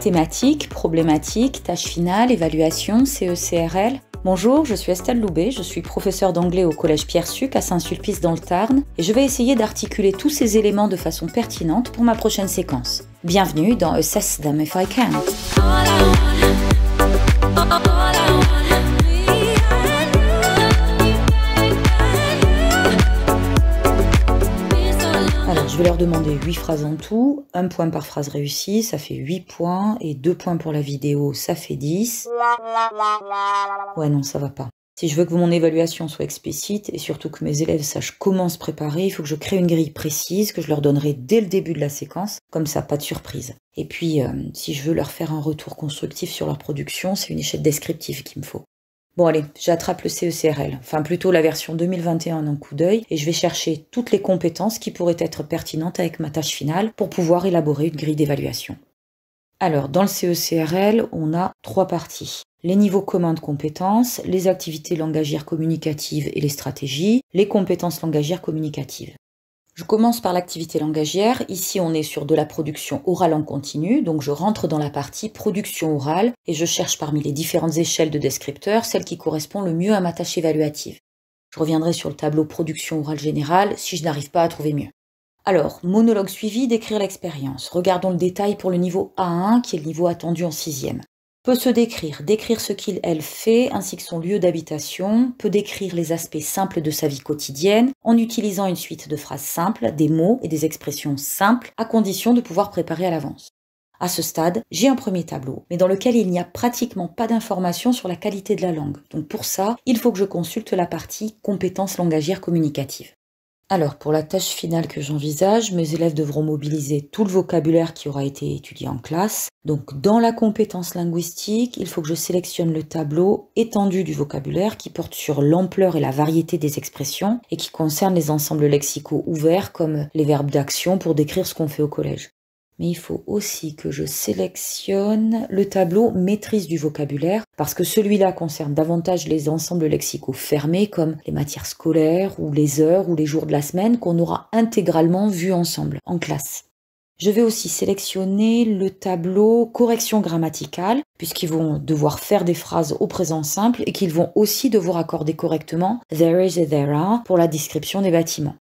Thématiques, problématiques, tâche finale, évaluation, CECRL. Bonjour, je suis Estelle Loubet, je suis professeure d'anglais au Collège Pierre-Suc à Saint-Sulpice dans le Tarn et je vais essayer d'articuler tous ces éléments de façon pertinente pour ma prochaine séquence. Bienvenue dans Assess Them If I Can. leur demander 8 phrases en tout. Un point par phrase réussie, ça fait 8 points. Et 2 points pour la vidéo, ça fait 10. Ouais, non, ça va pas. Si je veux que mon évaluation soit explicite et surtout que mes élèves sachent comment se préparer, il faut que je crée une grille précise que je leur donnerai dès le début de la séquence, comme ça, pas de surprise. Et puis, euh, si je veux leur faire un retour constructif sur leur production, c'est une échelle descriptive qu'il me faut. Bon allez, j'attrape le CECRL, enfin plutôt la version 2021 en coup d'œil, et je vais chercher toutes les compétences qui pourraient être pertinentes avec ma tâche finale pour pouvoir élaborer une grille d'évaluation. Alors, dans le CECRL, on a trois parties. Les niveaux communs de compétences, les activités langagières communicatives et les stratégies, les compétences langagières communicatives. Je commence par l'activité langagière. Ici, on est sur de la production orale en continu, donc je rentre dans la partie production orale et je cherche parmi les différentes échelles de descripteurs celle qui correspond le mieux à ma tâche évaluative. Je reviendrai sur le tableau production orale générale si je n'arrive pas à trouver mieux. Alors, monologue suivi, décrire l'expérience. Regardons le détail pour le niveau A1, qui est le niveau attendu en sixième peut se décrire, décrire ce qu'il elle fait ainsi que son lieu d'habitation, peut décrire les aspects simples de sa vie quotidienne en utilisant une suite de phrases simples, des mots et des expressions simples à condition de pouvoir préparer à l'avance. À ce stade, j'ai un premier tableau, mais dans lequel il n'y a pratiquement pas d'informations sur la qualité de la langue. Donc pour ça, il faut que je consulte la partie compétences langagières communicatives. Alors, pour la tâche finale que j'envisage, mes élèves devront mobiliser tout le vocabulaire qui aura été étudié en classe. Donc, dans la compétence linguistique, il faut que je sélectionne le tableau étendu du vocabulaire qui porte sur l'ampleur et la variété des expressions et qui concerne les ensembles lexicaux ouverts comme les verbes d'action pour décrire ce qu'on fait au collège mais il faut aussi que je sélectionne le tableau maîtrise du vocabulaire, parce que celui-là concerne davantage les ensembles lexicaux fermés, comme les matières scolaires ou les heures ou les jours de la semaine qu'on aura intégralement vus ensemble en classe. Je vais aussi sélectionner le tableau correction grammaticale, puisqu'ils vont devoir faire des phrases au présent simple et qu'ils vont aussi devoir accorder correctement there is et there are pour la description des bâtiments.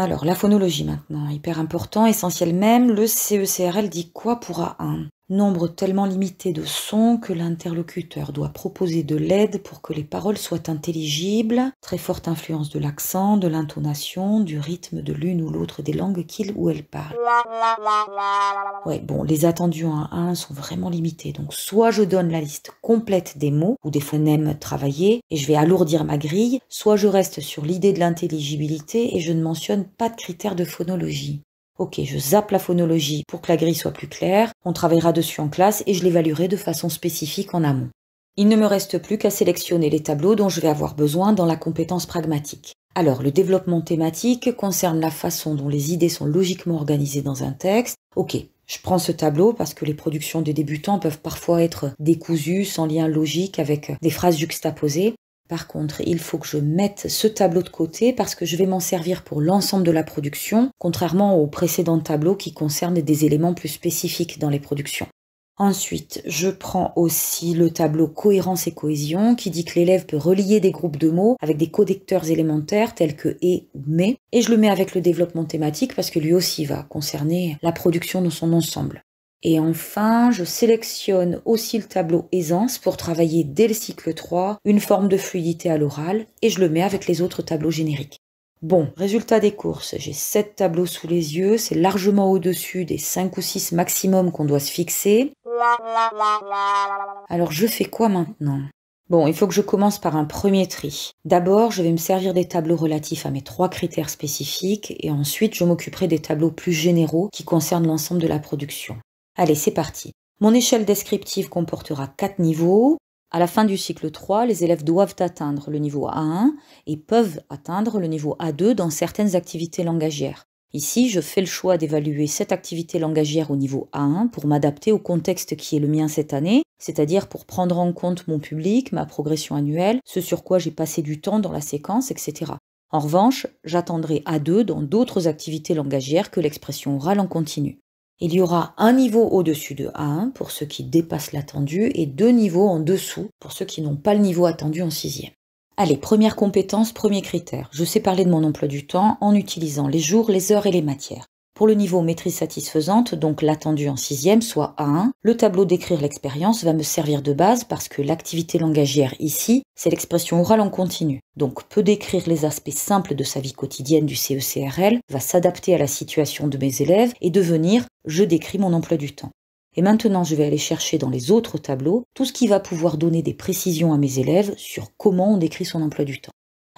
Alors, la phonologie maintenant, hyper important, essentiel même, le CECRL dit quoi pour A1 nombre tellement limité de sons que l'interlocuteur doit proposer de l'aide pour que les paroles soient intelligibles, très forte influence de l'accent, de l'intonation, du rythme de l'une ou l'autre des langues qu'il ou elle parle. Ouais, bon, les attendus en 1 sont vraiment limités, donc soit je donne la liste complète des mots ou des phonèmes travaillés et je vais alourdir ma grille, soit je reste sur l'idée de l'intelligibilité et je ne mentionne pas de critères de phonologie. Ok, je zappe la phonologie pour que la grille soit plus claire, on travaillera dessus en classe et je l'évaluerai de façon spécifique en amont. Il ne me reste plus qu'à sélectionner les tableaux dont je vais avoir besoin dans la compétence pragmatique. Alors, le développement thématique concerne la façon dont les idées sont logiquement organisées dans un texte. Ok, je prends ce tableau parce que les productions des débutants peuvent parfois être décousues, sans lien logique, avec des phrases juxtaposées. Par contre, il faut que je mette ce tableau de côté parce que je vais m'en servir pour l'ensemble de la production, contrairement au précédent tableau qui concerne des éléments plus spécifiques dans les productions. Ensuite, je prends aussi le tableau cohérence et cohésion qui dit que l'élève peut relier des groupes de mots avec des codecteurs élémentaires tels que et ou mais, et je le mets avec le développement thématique parce que lui aussi va concerner la production dans son ensemble. Et enfin, je sélectionne aussi le tableau aisance pour travailler dès le cycle 3 une forme de fluidité à l'oral et je le mets avec les autres tableaux génériques. Bon, résultat des courses, j'ai 7 tableaux sous les yeux, c'est largement au-dessus des 5 ou 6 maximum qu'on doit se fixer. Alors je fais quoi maintenant Bon, il faut que je commence par un premier tri. D'abord, je vais me servir des tableaux relatifs à mes trois critères spécifiques et ensuite je m'occuperai des tableaux plus généraux qui concernent l'ensemble de la production. Allez, c'est parti. Mon échelle descriptive comportera 4 niveaux. À la fin du cycle 3, les élèves doivent atteindre le niveau A1 et peuvent atteindre le niveau A2 dans certaines activités langagières. Ici, je fais le choix d'évaluer cette activité langagière au niveau A1 pour m'adapter au contexte qui est le mien cette année, c'est-à-dire pour prendre en compte mon public, ma progression annuelle, ce sur quoi j'ai passé du temps dans la séquence, etc. En revanche, j'attendrai A2 dans d'autres activités langagières que l'expression orale en continu. Il y aura un niveau au-dessus de A1 pour ceux qui dépassent l'attendu et deux niveaux en dessous pour ceux qui n'ont pas le niveau attendu en sixième. Allez, première compétence, premier critère. Je sais parler de mon emploi du temps en utilisant les jours, les heures et les matières. Pour le niveau maîtrise satisfaisante, donc l'attendu en sixième, soit A1, le tableau d'écrire l'expérience va me servir de base parce que l'activité langagière ici, c'est l'expression orale en continu. Donc peut décrire les aspects simples de sa vie quotidienne du CECRL, va s'adapter à la situation de mes élèves et devenir je décris mon emploi du temps. Et maintenant, je vais aller chercher dans les autres tableaux tout ce qui va pouvoir donner des précisions à mes élèves sur comment on décrit son emploi du temps.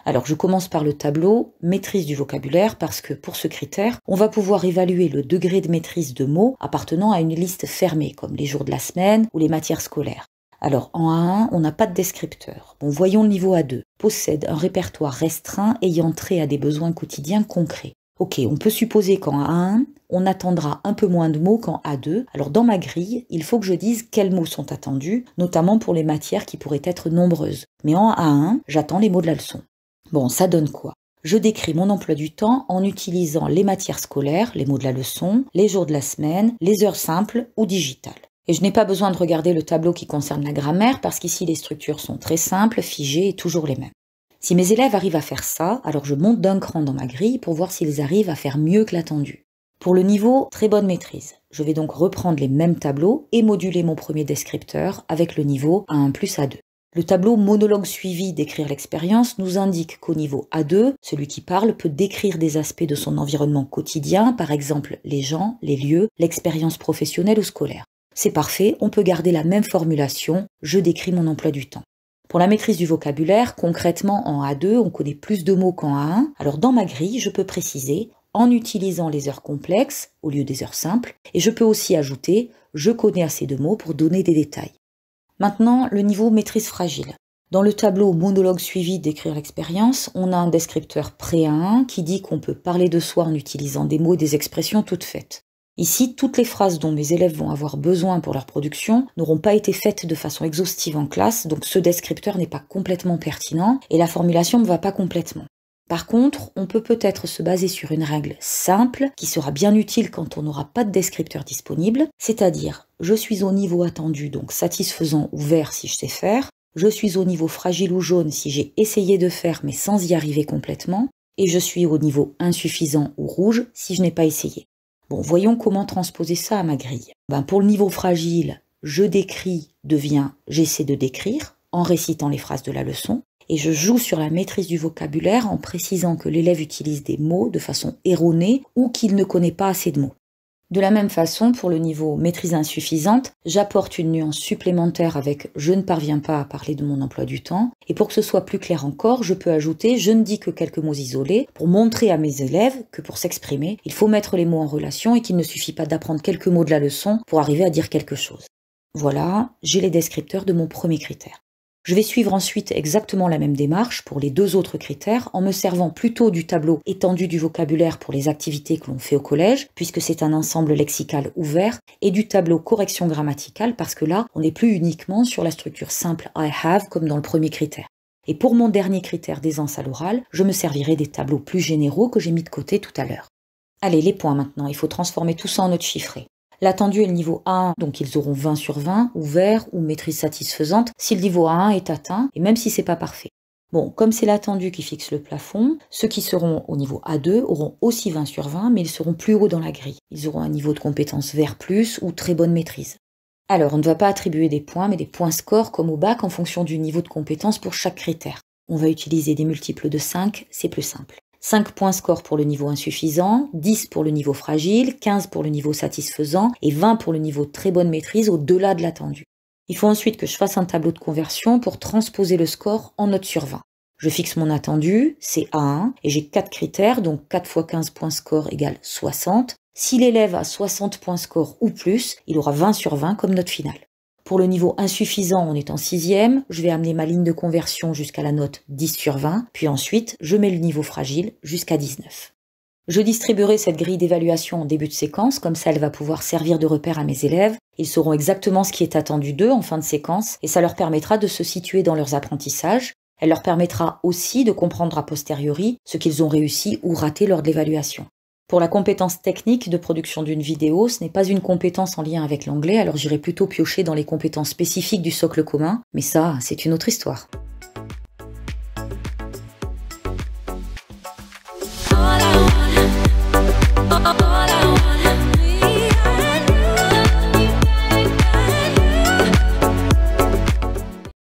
Alors je commence par le tableau maîtrise du vocabulaire parce que pour ce critère, on va pouvoir évaluer le degré de maîtrise de mots appartenant à une liste fermée comme les jours de la semaine ou les matières scolaires. Alors en A1, on n'a pas de descripteur. Bon, voyons le niveau A2. Possède un répertoire restreint ayant trait à des besoins quotidiens concrets. Ok, on peut supposer qu'en A1, on attendra un peu moins de mots qu'en A2. Alors dans ma grille, il faut que je dise quels mots sont attendus, notamment pour les matières qui pourraient être nombreuses. Mais en A1, j'attends les mots de la leçon. Bon, ça donne quoi je décris mon emploi du temps en utilisant les matières scolaires, les mots de la leçon, les jours de la semaine, les heures simples ou digitales. Et je n'ai pas besoin de regarder le tableau qui concerne la grammaire parce qu'ici les structures sont très simples, figées et toujours les mêmes. Si mes élèves arrivent à faire ça, alors je monte d'un cran dans ma grille pour voir s'ils arrivent à faire mieux que l'attendu. Pour le niveau, très bonne maîtrise. Je vais donc reprendre les mêmes tableaux et moduler mon premier descripteur avec le niveau à 1 plus A2. Le tableau monologue suivi d'écrire l'expérience nous indique qu'au niveau A2, celui qui parle peut décrire des aspects de son environnement quotidien, par exemple les gens, les lieux, l'expérience professionnelle ou scolaire. C'est parfait, on peut garder la même formulation, je décris mon emploi du temps. Pour la maîtrise du vocabulaire, concrètement en A2, on connaît plus de mots qu'en A1, alors dans ma grille, je peux préciser en utilisant les heures complexes au lieu des heures simples, et je peux aussi ajouter je connais assez de mots pour donner des détails. Maintenant, le niveau maîtrise fragile. Dans le tableau monologue suivi d'écrire l'expérience, on a un descripteur pré-1 qui dit qu'on peut parler de soi en utilisant des mots et des expressions toutes faites. Ici, toutes les phrases dont mes élèves vont avoir besoin pour leur production n'auront pas été faites de façon exhaustive en classe, donc ce descripteur n'est pas complètement pertinent et la formulation ne va pas complètement. Par contre, on peut peut-être se baser sur une règle simple qui sera bien utile quand on n'aura pas de descripteur disponible, c'est-à-dire je suis au niveau attendu, donc satisfaisant ou vert si je sais faire, je suis au niveau fragile ou jaune si j'ai essayé de faire mais sans y arriver complètement, et je suis au niveau insuffisant ou rouge si je n'ai pas essayé. Bon, voyons comment transposer ça à ma grille. Ben, pour le niveau fragile, je décris devient j'essaie de décrire en récitant les phrases de la leçon et je joue sur la maîtrise du vocabulaire en précisant que l'élève utilise des mots de façon erronée ou qu'il ne connaît pas assez de mots. De la même façon, pour le niveau maîtrise insuffisante, j'apporte une nuance supplémentaire avec je ne parviens pas à parler de mon emploi du temps, et pour que ce soit plus clair encore, je peux ajouter je ne dis que quelques mots isolés pour montrer à mes élèves que pour s'exprimer, il faut mettre les mots en relation et qu'il ne suffit pas d'apprendre quelques mots de la leçon pour arriver à dire quelque chose. Voilà, j'ai les descripteurs de mon premier critère. Je vais suivre ensuite exactement la même démarche pour les deux autres critères en me servant plutôt du tableau étendu du vocabulaire pour les activités que l'on fait au collège, puisque c'est un ensemble lexical ouvert, et du tableau correction grammaticale, parce que là, on n'est plus uniquement sur la structure simple I have comme dans le premier critère. Et pour mon dernier critère d'aisance à l'oral, je me servirai des tableaux plus généraux que j'ai mis de côté tout à l'heure. Allez, les points maintenant, il faut transformer tout ça en notes chiffrées. L'attendu est le niveau 1 donc ils auront 20 sur 20, ou vert, ou maîtrise satisfaisante, si le niveau A1 est atteint, et même si c'est pas parfait. Bon, comme c'est l'attendu qui fixe le plafond, ceux qui seront au niveau A2 auront aussi 20 sur 20, mais ils seront plus haut dans la grille. Ils auront un niveau de compétence vert plus ou très bonne maîtrise. Alors, on ne va pas attribuer des points, mais des points scores comme au bac en fonction du niveau de compétence pour chaque critère. On va utiliser des multiples de 5, c'est plus simple. 5 points score pour le niveau insuffisant, 10 pour le niveau fragile, 15 pour le niveau satisfaisant et 20 pour le niveau très bonne maîtrise au-delà de l'attendu. Il faut ensuite que je fasse un tableau de conversion pour transposer le score en note sur 20. Je fixe mon attendu, c'est A1, et j'ai 4 critères, donc 4 x 15 points score égale 60. Si l'élève a 60 points score ou plus, il aura 20 sur 20 comme note finale. Pour le niveau insuffisant, on est en sixième. Je vais amener ma ligne de conversion jusqu'à la note 10 sur 20. Puis ensuite, je mets le niveau fragile jusqu'à 19. Je distribuerai cette grille d'évaluation en début de séquence, comme ça elle va pouvoir servir de repère à mes élèves. Ils sauront exactement ce qui est attendu d'eux en fin de séquence et ça leur permettra de se situer dans leurs apprentissages. Elle leur permettra aussi de comprendre a posteriori ce qu'ils ont réussi ou raté lors de l'évaluation. Pour la compétence technique de production d'une vidéo, ce n'est pas une compétence en lien avec l'anglais, alors j'irai plutôt piocher dans les compétences spécifiques du socle commun, mais ça, c'est une autre histoire.